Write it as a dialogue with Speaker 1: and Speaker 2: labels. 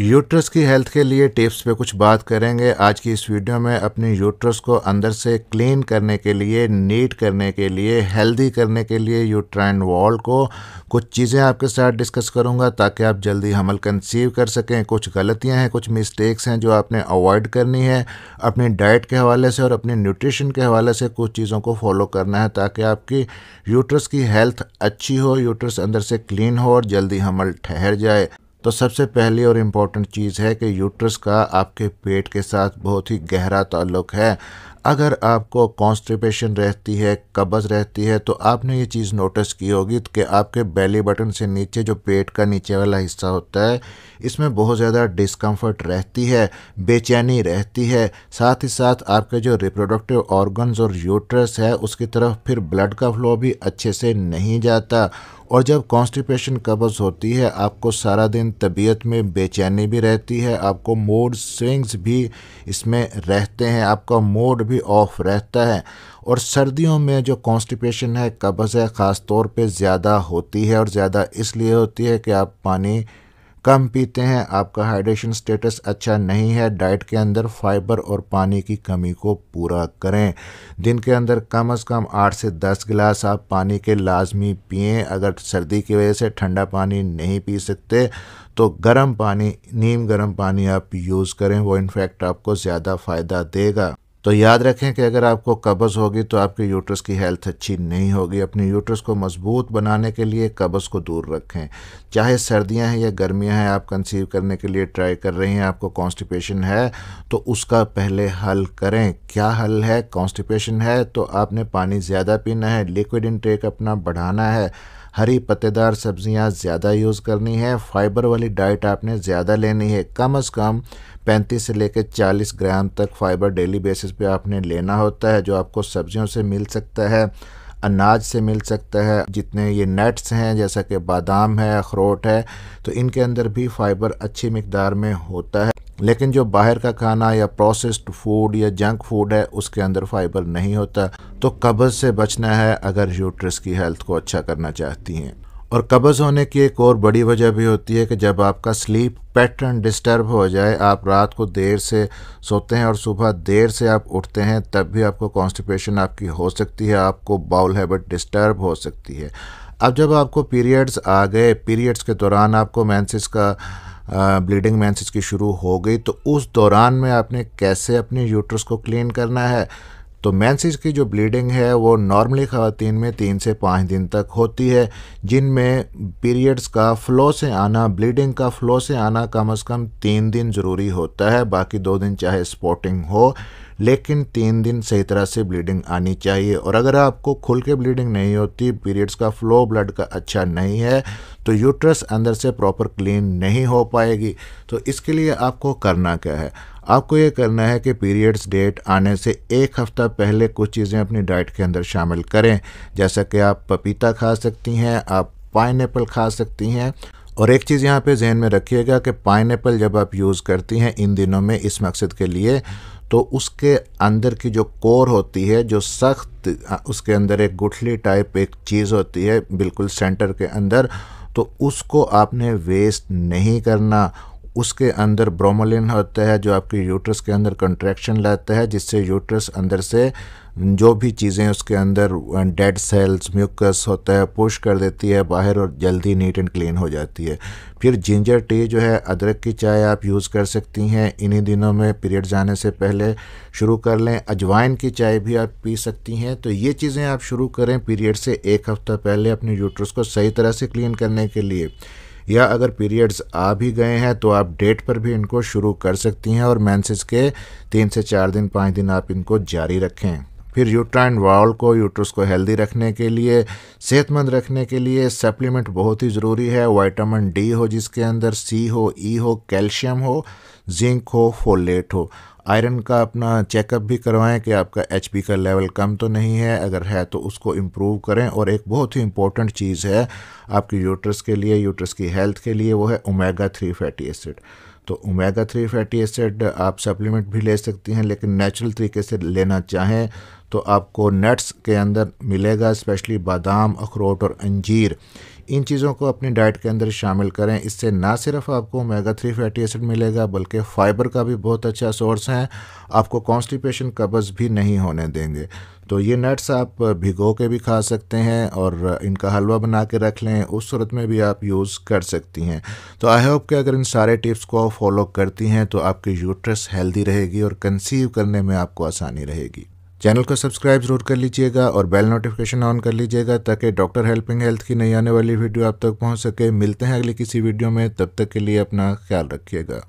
Speaker 1: uterus की health के लिए टिप्स पे कुछ बात करेंगे आज की इस वीडियो में अपने यूट्रस को अंदर से क्लीन करने के लिए नीट करने के लिए हेल्दी करने के लिए यूट्राइन वॉल को कुछ चीज़ें आपके साथ डिस्कस करूंगा ताकि आप जल्दी हमल कंसीव कर सकें कुछ गलतियां हैं कुछ मिस्टेक्स हैं जो आपने अवॉइड करनी है अपनी डाइट के हवाले से और अपने न्यूट्रिशन के हवाले से कुछ चीज़ों को फॉलो करना है ताकि आपकी यूट्रस की हेल्थ अच्छी हो यूट्रस अंदर से क्लीन हो और जल्दी हमल ठहर जाए तो सबसे पहली और इम्पॉर्टेंट चीज़ है कि यूट्रस का आपके पेट के साथ बहुत ही गहरा ताल्लुक है अगर आपको कॉन्स्टिपेशन रहती है कब्ज़ रहती है तो आपने ये चीज़ नोटिस की होगी कि आपके बेली बटन से नीचे जो पेट का नीचे वाला हिस्सा होता है इसमें बहुत ज़्यादा डिस्कम्फर्ट रहती है बेचैनी रहती है साथ ही साथ आपके जो रिप्रोडक्टिव ऑर्गन्स और यूट्रस है उसकी तरफ फिर ब्लड का फ्लो भी अच्छे से नहीं जाता और जब कॉन्स्टिपेशन कब्ज़ होती है आपको सारा दिन तबीयत में बेचैनी भी रहती है आपको मूड स्विंग्स भी इसमें रहते हैं आपका मूड भी ऑफ रहता है और सर्दियों में जो कॉन्स्टिपेशन है कब्ज़ है ख़ास तौर पे ज़्यादा होती है और ज़्यादा इसलिए होती है कि आप पानी कम पीते हैं आपका हाइड्रेशन स्टेटस अच्छा नहीं है डाइट के अंदर फाइबर और पानी की कमी को पूरा करें दिन के अंदर कम अज़ कम आठ से दस गिलास आप पानी के लाजमी पिए अगर सर्दी की वजह से ठंडा पानी नहीं पी सकते तो गर्म पानी नीम गर्म पानी आप यूज़ करें वो इनफैक्ट आपको ज़्यादा फ़ायदा देगा तो याद रखें कि अगर आपको कब्ज़ होगी तो आपके यूट्रस की हेल्थ अच्छी नहीं होगी अपने यूट्रस को मजबूत बनाने के लिए कब्ज़ को दूर रखें चाहे सर्दियां हैं या गर्मियां हैं आप कंसीव करने के लिए ट्राई कर रही हैं आपको कॉन्स्टिपेशन है तो उसका पहले हल करें क्या हल है कॉन्स्टिपेशन है तो आपने पानी ज़्यादा पीना है लिक्विड इनटेक अपना बढ़ाना है हरी पत्तेदार सब्जियां ज़्यादा यूज़ करनी है फाइबर वाली डाइट आपने ज़्यादा लेनी है कम से कम 35 से लेकर 40 ग्राम तक फाइबर डेली बेसिस पे आपने लेना होता है जो आपको सब्जियों से मिल सकता है अनाज से मिल सकता है जितने ये नट्स हैं जैसा कि बादाम है अखरोट है तो इनके अंदर भी फाइबर अच्छी मकदार में होता है लेकिन जो बाहर का खाना या प्रोसेस्ड फूड या जंक फूड है उसके अंदर फाइबर नहीं होता तो कब्ज़ से बचना है अगर यूट्रस की हेल्थ को अच्छा करना चाहती हैं और कब्ज़ होने की एक और बड़ी वजह भी होती है कि जब आपका स्लीप पैटर्न डिस्टर्ब हो जाए आप रात को देर से सोते हैं और सुबह देर से आप उठते हैं तब भी आपको कॉन्स्टिपेशन आपकी हो सकती है आपको बाउल हैबिट डिस्टर्ब हो सकती है अब जब आपको पीरियड्स आ गए पीरियड्स के दौरान आपको मैंसिस का ब्लीडिंग मैंसिस की शुरू हो गई तो उस दौरान में आपने कैसे अपने यूट्रस को क्लीन करना है तो मैंसिस की जो ब्लीडिंग है वो नॉर्मली ख़वातीन में तीन से पाँच दिन तक होती है जिनमें पीरियड्स का फ़्लो से आना ब्लीडिंग का फ़्लो से आना कम अज़ कम तीन दिन ज़रूरी होता है बाकी दो दिन चाहे स्पॉटिंग हो लेकिन तीन दिन सही तरह से ब्लीडिंग आनी चाहिए और अगर आपको खुल के ब्लीडिंग नहीं होती पीरियड्स का फ्लो ब्लड का अच्छा नहीं है तो यूट्रस अंदर से प्रॉपर क्लीन नहीं हो पाएगी तो इसके लिए आपको करना क्या है आपको ये करना है कि पीरियड्स डेट आने से एक हफ़्ता पहले कुछ चीज़ें अपनी डाइट के अंदर शामिल करें जैसा कि आप पपीता खा सकती हैं आप पाइन खा सकती हैं और एक चीज़ यहाँ पे जहन में रखिएगा कि पाइन जब आप यूज़ करती हैं इन दिनों में इस मकसद के लिए तो उसके अंदर की जो कोर होती है जो सख्त उसके अंदर एक गुठली टाइप एक चीज़ होती है बिल्कुल सेंटर के अंदर तो उसको आपने वेस्ट नहीं करना उसके अंदर ब्रोमोलिन होता है जो आपके यूट्रस के अंदर कंट्रैक्शन लाता है जिससे यूट्रस अंदर से जो भी चीज़ें उसके अंदर डेड सेल्स म्यूकस होता है पुश कर देती है बाहर और जल्दी नीट एंड क्लीन हो जाती है फिर जिंजर टी जो है अदरक की चाय आप यूज़ कर सकती हैं इन्हीं दिनों में पीरियड जाने से पहले शुरू कर लें अजवाइन की चाय भी आप पी सकती हैं तो ये चीज़ें आप शुरू करें पीरियड से एक हफ़्ता पहले अपने यूट्रस को सही तरह से क्लीन करने के लिए या अगर पीरियड्स आ भी गए हैं तो आप डेट पर भी इनको शुरू कर सकती हैं और मैंसेज के तीन से चार दिन पाँच दिन आप इनको जारी रखें फिर यूट्राइन वॉल को यूट्रस को हेल्दी रखने के लिए सेहतमंद रखने के लिए सप्लीमेंट बहुत ही ज़रूरी है वाइटामिन डी हो जिसके अंदर सी हो ई e हो कैल्शियम हो जिंक हो फोलेट हो आयरन का अपना चेकअप भी करवाएं कि आपका एच का लेवल कम तो नहीं है अगर है तो उसको इम्प्रूव करें और एक बहुत ही इंपॉर्टेंट चीज़ है आपकी यूट्रस के लिए यूट्रस की हेल्थ के लिए वो है ओमेगा थ्री फैटी एसिड तो ओमेगा थ्री फैटी एसिड आप सप्लीमेंट भी ले सकती हैं लेकिन नेचुरल तरीके से लेना चाहें तो आपको नट्स के अंदर मिलेगा स्पेशली बादाम अखरोट और अंजीर इन चीज़ों को अपनी डाइट के अंदर शामिल करें इससे ना सिर्फ आपको ओमेगा थ्री फैटी एसिड मिलेगा बल्कि फ़ाइबर का भी बहुत अच्छा सोर्स है आपको कॉन्स्टिपेशन कब्ज़ भी नहीं होने देंगे तो ये नट्स आप भिगो के भी खा सकते हैं और इनका हलवा बना के रख लें उस सूरत में भी आप यूज़ कर सकती हैं तो आई होप कि अगर इन सारे टिप्स को फॉलो करती हैं तो आपकी यूट्रस हेल्दी रहेगी और कंसीव करने में आपको आसानी रहेगी चैनल को सब्सक्राइब जरूर कर लीजिएगा और बेल नोटिफिकेशन ऑन कर लीजिएगा ताकि डॉक्टर हेल्पिंग हेल्थ की नई आने वाली वीडियो आप तक पहुंच सके मिलते हैं अगले किसी वीडियो में तब तक के लिए अपना ख्याल रखिएगा